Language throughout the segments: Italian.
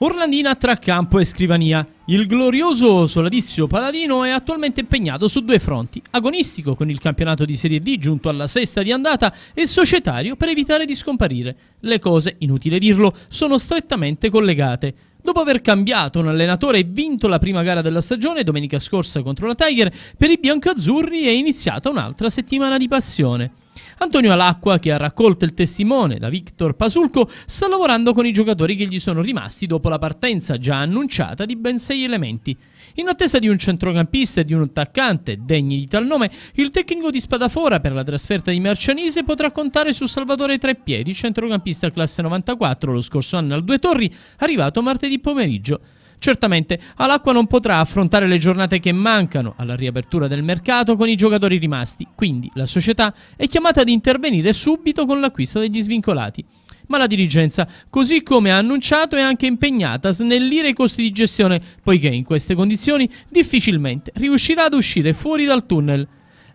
Orlandina tra campo e scrivania. Il glorioso Soladizio paladino è attualmente impegnato su due fronti, agonistico con il campionato di Serie D giunto alla sesta di andata e societario per evitare di scomparire. Le cose, inutile dirlo, sono strettamente collegate. Dopo aver cambiato un allenatore e vinto la prima gara della stagione, domenica scorsa contro la Tiger, per i biancoazzurri è iniziata un'altra settimana di passione. Antonio Alacqua, che ha raccolto il testimone da Victor Pasulco, sta lavorando con i giocatori che gli sono rimasti dopo la partenza già annunciata di ben sei elementi. In attesa di un centrocampista e di un attaccante degni di tal nome, il tecnico di Spadafora per la trasferta di Marcianise potrà contare su Salvatore Treppiedi, centrocampista classe 94 lo scorso anno al Due Torri, arrivato martedì pomeriggio. Certamente Alacqua non potrà affrontare le giornate che mancano alla riapertura del mercato con i giocatori rimasti, quindi la società è chiamata ad intervenire subito con l'acquisto degli svincolati ma la dirigenza, così come ha annunciato, è anche impegnata a snellire i costi di gestione, poiché in queste condizioni difficilmente riuscirà ad uscire fuori dal tunnel.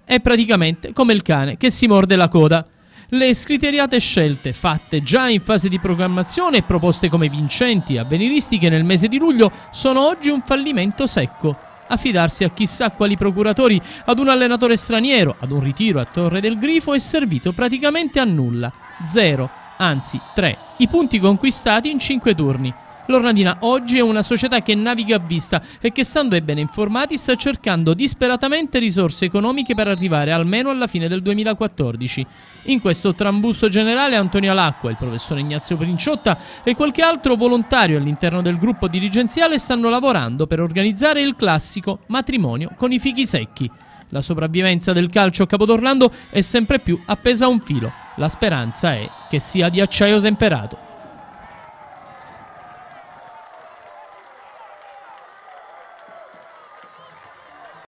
È praticamente come il cane che si morde la coda le scriteriate scelte fatte già in fase di programmazione e proposte come vincenti avveniristiche nel mese di luglio sono oggi un fallimento secco affidarsi a chissà quali procuratori, ad un allenatore straniero, ad un ritiro a Torre del Grifo è servito praticamente a nulla. Zero, anzi tre, i punti conquistati in cinque turni. L'Ornadina oggi è una società che naviga a vista e che, stando ai ben informati, sta cercando disperatamente risorse economiche per arrivare almeno alla fine del 2014. In questo trambusto generale Antonio Lacqua, il professor Ignazio Princiotta e qualche altro volontario all'interno del gruppo dirigenziale stanno lavorando per organizzare il classico matrimonio con i fichi secchi. La sopravvivenza del calcio a Capodorlando è sempre più appesa a un filo. La speranza è che sia di acciaio temperato.